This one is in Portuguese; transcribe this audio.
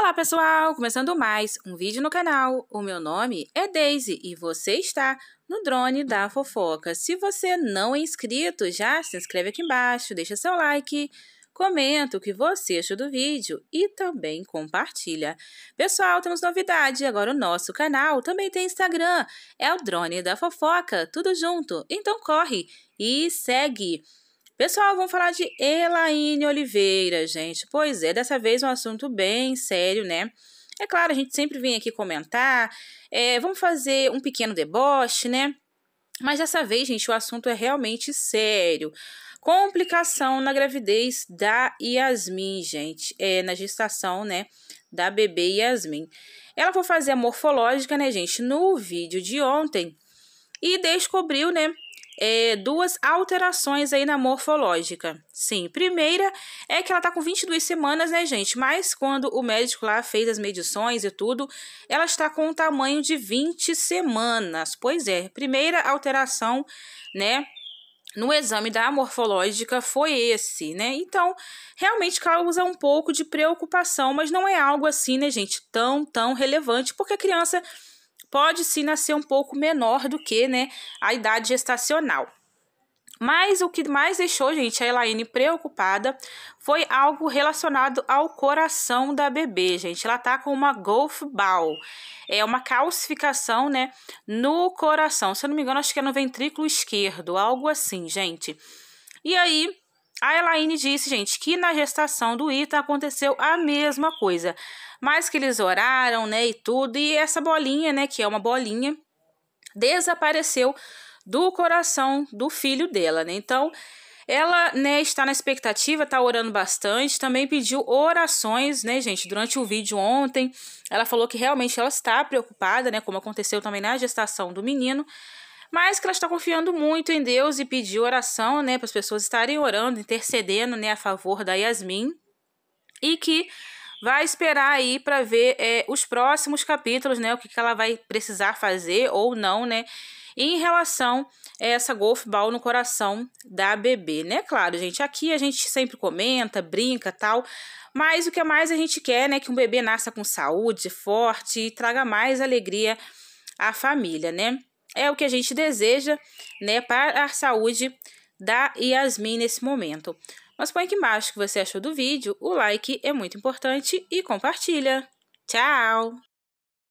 Olá pessoal, começando mais um vídeo no canal. O meu nome é Daisy e você está no Drone da Fofoca. Se você não é inscrito, já se inscreve aqui embaixo, deixa seu like, comenta o que você achou do vídeo e também compartilha. Pessoal, temos novidade, agora o nosso canal também tem Instagram, é o Drone da Fofoca, tudo junto. Então corre e segue! Pessoal, vamos falar de Elaine Oliveira, gente. Pois é, dessa vez um assunto bem sério, né? É claro, a gente sempre vem aqui comentar, é, vamos fazer um pequeno deboche, né? Mas dessa vez, gente, o assunto é realmente sério. Complicação na gravidez da Yasmin, gente. É, na gestação, né? Da bebê Yasmin. Ela foi fazer a morfológica, né, gente? No vídeo de ontem. E descobriu, né? é, duas alterações aí na morfológica. Sim, primeira é que ela tá com 22 semanas, né, gente? Mas quando o médico lá fez as medições e tudo, ela está com um tamanho de 20 semanas. Pois é, primeira alteração, né? no exame da morfológica foi esse, né? Então, realmente causa um pouco de preocupação, mas não é algo assim, né, gente, tão, tão relevante, porque a criança pode sim nascer um pouco menor do que né, a idade gestacional. Mas o que mais deixou, gente, a Elaine preocupada foi algo relacionado ao coração da bebê, gente. Ela tá com uma golf ball, é uma calcificação, né, no coração. Se eu não me engano, acho que é no ventrículo esquerdo, algo assim, gente. E aí, a Elaine disse, gente, que na gestação do Ita aconteceu a mesma coisa, mas que eles oraram, né, e tudo, e essa bolinha, né, que é uma bolinha, desapareceu do coração do filho dela, né? Então, ela, né, está na expectativa, está orando bastante, também pediu orações, né, gente, durante o vídeo ontem. Ela falou que realmente ela está preocupada, né, como aconteceu também na gestação do menino mas que ela está confiando muito em Deus e pediu oração, né, para as pessoas estarem orando, intercedendo, né, a favor da Yasmin e que vai esperar aí para ver é, os próximos capítulos, né, o que, que ela vai precisar fazer ou não, né, em relação a essa golf ball no coração da bebê, né? Claro, gente, aqui a gente sempre comenta, brinca, tal, mas o que mais a gente quer, né, é que um bebê nasça com saúde, forte e traga mais alegria à família, né? é o que a gente deseja, né, para a saúde da Yasmin nesse momento. Mas põe aqui embaixo o que você achou do vídeo, o like é muito importante e compartilha. Tchau!